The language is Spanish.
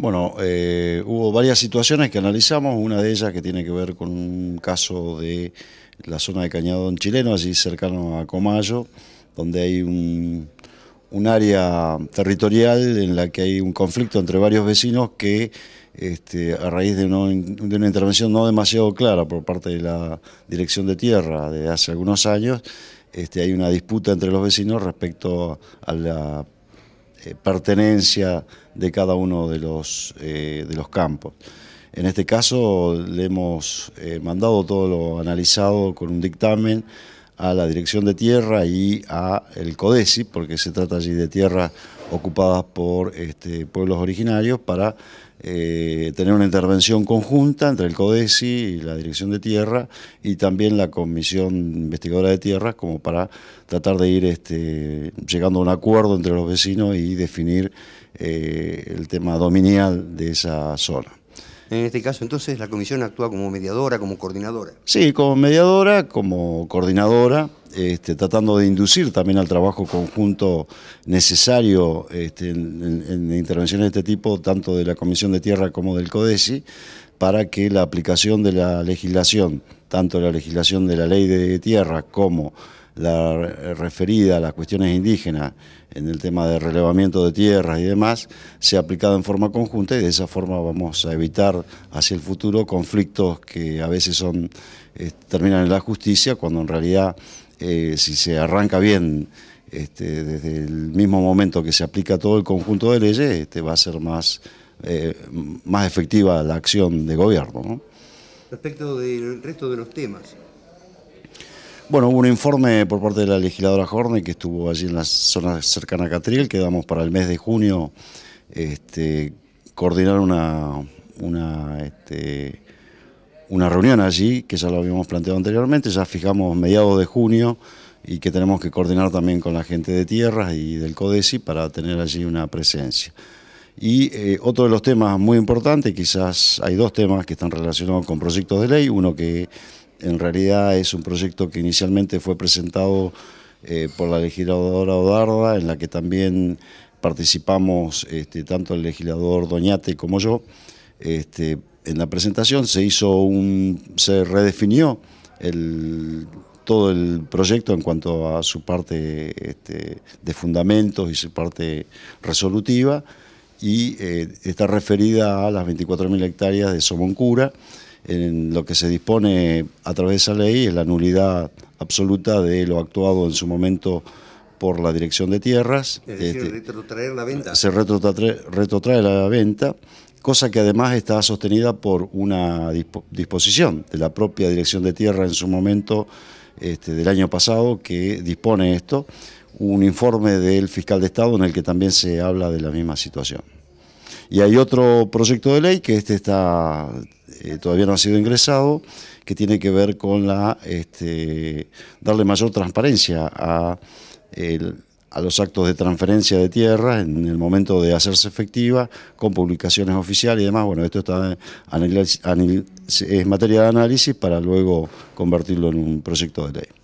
Bueno, eh, hubo varias situaciones que analizamos, una de ellas que tiene que ver con un caso de la zona de Cañadón chileno, allí cercano a Comayo, donde hay un, área territorial en la que hay un conflicto entre varios vecinos que este, a raíz de, de, una intervención no demasiado clara por parte de la Dirección de Tierra de hace algunos años, este, hay una disputa entre los vecinos respecto a la eh, pertenencia de cada uno de los, eh, de los campos. En este caso le hemos eh, mandado todo lo analizado con un dictamen a la Dirección de Tierra y a el CODESI, porque se trata allí de tierra ocupadas por este, pueblos originarios para eh, tener una intervención conjunta entre el CODESI y la Dirección de Tierra y también la Comisión Investigadora de Tierras como para tratar de ir este, llegando a un acuerdo entre los vecinos y definir eh, el tema dominial de esa zona. En este caso, entonces, la comisión actúa como mediadora, como coordinadora. Sí, como mediadora, como coordinadora. Este, tratando de inducir también al trabajo conjunto necesario este, en, intervenciones de este tipo, tanto de la Comisión de Tierra como del CODESI, para que la aplicación de la legislación, tanto la legislación de la ley de tierra como la referida a las cuestiones indígenas en el tema de relevamiento de tierras y demás, sea aplicada en forma conjunta y de esa forma vamos a evitar hacia el futuro conflictos que a veces son, eh, terminan en la justicia cuando en realidad eh, si se arranca bien este, desde el mismo momento que se aplica todo el conjunto de leyes, este, va a ser más, eh, más efectiva la acción de gobierno. Respecto del resto de los temas. Bueno, hubo un informe por parte de la legisladora jorney que estuvo allí en la zona cercana a Catriel, quedamos para el mes de junio este, coordinar una, una este, una reunión allí, que ya lo habíamos planteado anteriormente, ya fijamos mediados de junio y que tenemos que coordinar también con la gente de tierras y del CODESI para tener allí una presencia. Y eh, otro de los temas muy importantes, quizás hay dos temas que están relacionados con proyectos de ley, uno que en realidad es un proyecto que inicialmente fue presentado eh, por la legisladora Odarda, en la que también participamos este, tanto el legislador Doñate como yo, este, en la presentación se hizo un, se redefinió todo el proyecto en cuanto a su parte este, de fundamentos y su parte resolutiva y eh, está referida a las 24.000 hectáreas de Somoncura. En lo que se dispone a través de esa ley es la nulidad absoluta de lo actuado en su momento por la Dirección de Tierras. Es decir, este, la venta. Se retrotrae la venta cosa que además está sostenida por una disposición de la propia Dirección de Tierra en su momento este, del año pasado que dispone esto, un informe del fiscal de Estado en el que también se habla de la misma situación. Y hay otro proyecto de ley que este está eh, todavía no ha sido ingresado, que tiene que ver con la este, darle mayor transparencia a el, a los actos de transferencia de tierra en el momento de hacerse efectiva, con publicaciones oficiales y demás. Bueno, esto está es materia de análisis para luego convertirlo en un proyecto de ley.